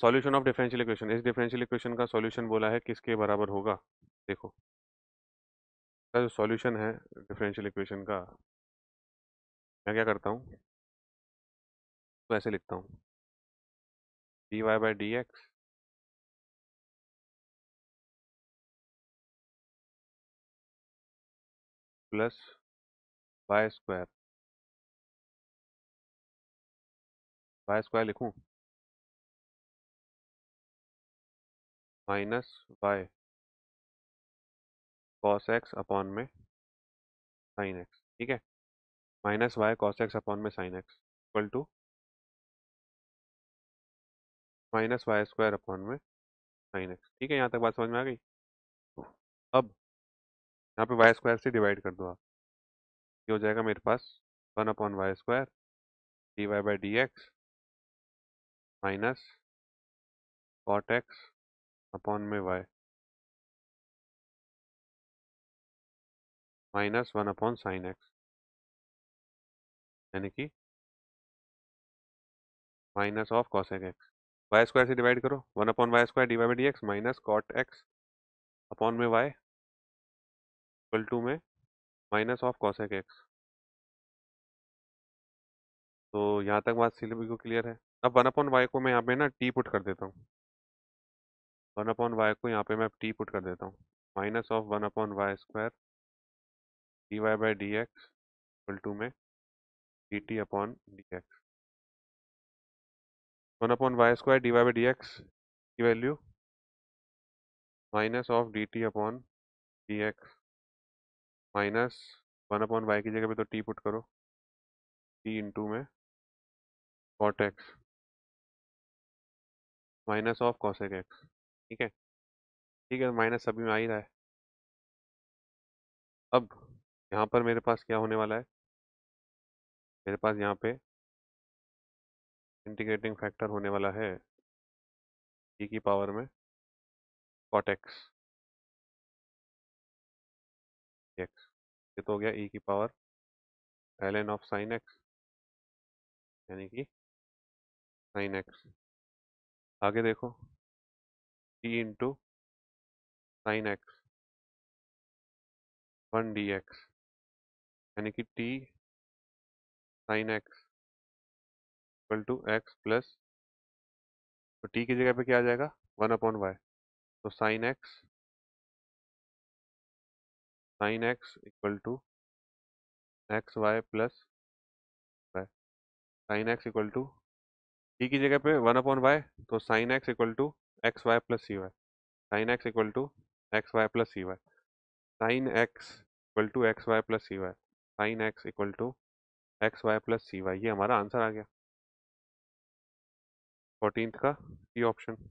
solution of differential equation इस differential equation का solution बोला है किसके बराबर होगा देखो इसका जो सॉल्यूशन है डिफरेंशियल इक्वेशन का मैं क्या करता हूँ तो ऐसे लिखता हूँ d y by d x plus y square y square लिखूँ minus y cos x upon में साइन एक्स ठीक है minus y cos x upon में sine x equal to minus y square upon में साइन एक्स ठीक है यहाँ तक बात समझ में आ गई अब यहाँ पे वाई स्क्वायर से डिवाइड कर दो आप ये हो जाएगा मेरे पास one upon y square d y by d x minus cot x upon में y minus one upon sine x यानी कि minus of cosec x y square से डिवाइड करो one upon y square divide by e d x minus cot x upon में y equal to में minus of cosec x तो यहाँ तक बात सिलेबी को क्लियर है अब वन अपॉन वाई को मैं यहाँ पे ना टी पुट कर देता हूँ वन अपॉन वाई को यहाँ पे मैं टी पुट कर देता हूँ minus of one upon y square d y by d x equal to में d t upon d x one upon y square d y by d x की value minus of d t upon d x minus one upon y की जगह पे तो t put करो t into में cot x minus of cosec x ठीक है ठीक है माइनस सभी में आ ही रहा है अब यहाँ पर मेरे पास क्या होने वाला है मेरे पास यहाँ पे इंटीग्रेटिंग फैक्टर होने वाला है ई e की पावर में कॉट एक्स एक्स ये तो हो गया ई e की power l n of sine x यानी कि साइन एक्स आगे देखो into sine x one d x यानी कि t sine x equal to x plus तो t की जगह पे क्या आ जाएगा वन अपॉन वाई तो sine x sine x equal to x y plus sine x equal to t की जगह पे वन अपॉन वाई तो sine x equal to x y plus c y sine x equal to x y plus c y sine x equal to x y plus c y sine x equal to x y plus c y ये हमारा answer आ गया fourteen का ई e option